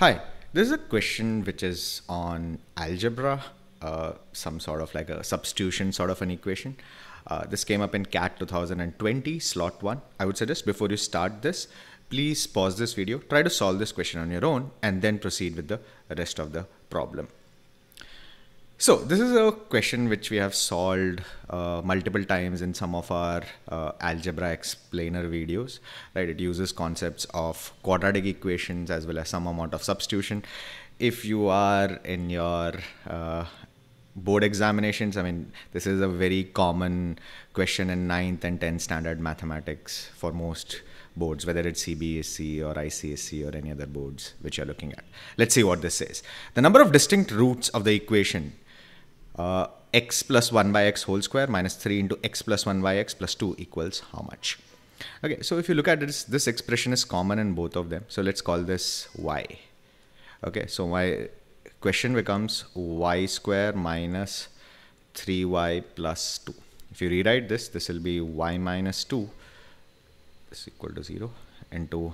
Hi, this is a question which is on algebra, uh, some sort of like a substitution sort of an equation. Uh, this came up in CAT 2020, slot 1. I would suggest before you start this, please pause this video, try to solve this question on your own, and then proceed with the rest of the problem. So this is a question which we have solved uh, multiple times in some of our uh, algebra explainer videos, right? It uses concepts of quadratic equations as well as some amount of substitution. If you are in your uh, board examinations, I mean, this is a very common question in 9th and 10th standard mathematics for most boards, whether it's CBSE or ICSE or any other boards which you're looking at. Let's see what this says. The number of distinct roots of the equation uh, x plus 1 by x whole square minus 3 into x plus 1 by x plus 2 equals how much? Okay, so if you look at this, this expression is common in both of them. So let's call this y. Okay, so my question becomes y square minus 3y plus 2. If you rewrite this, this will be y minus 2 is equal to 0 into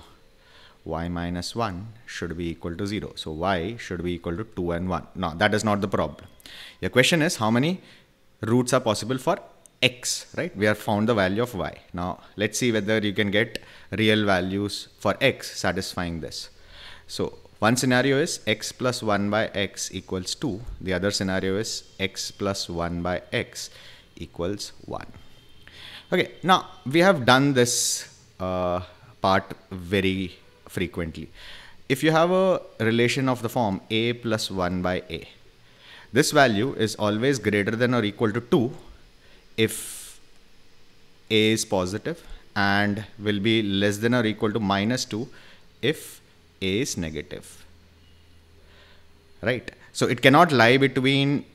y minus 1 should be equal to 0. So y should be equal to 2 and 1. Now that is not the problem. Your question is how many roots are possible for x, right? We have found the value of y. Now let's see whether you can get real values for x satisfying this. So one scenario is x plus 1 by x equals 2. The other scenario is x plus 1 by x equals 1. Okay, now we have done this uh, part very frequently. If you have a relation of the form a plus 1 by a, this value is always greater than or equal to 2 if a is positive and will be less than or equal to minus 2 if a is negative. Right? So it cannot lie between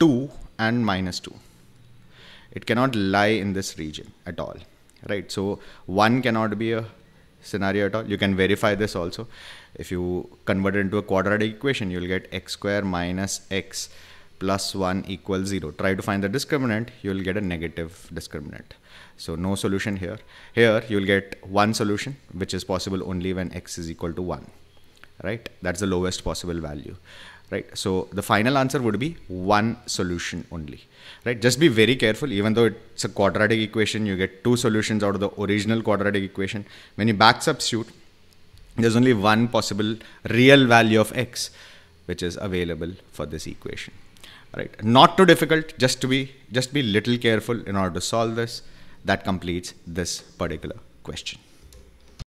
2 and minus 2. It cannot lie in this region at all. Right? So 1 cannot be a scenario at all. You can verify this also. If you convert it into a quadratic equation, you'll get x square minus x plus 1 equals 0. Try to find the discriminant, you'll get a negative discriminant. So no solution here. Here you'll get one solution, which is possible only when x is equal to 1, right? That's the lowest possible value right so the final answer would be one solution only right just be very careful even though it's a quadratic equation you get two solutions out of the original quadratic equation when you back substitute there's only one possible real value of x which is available for this equation right not too difficult just to be just be little careful in order to solve this that completes this particular question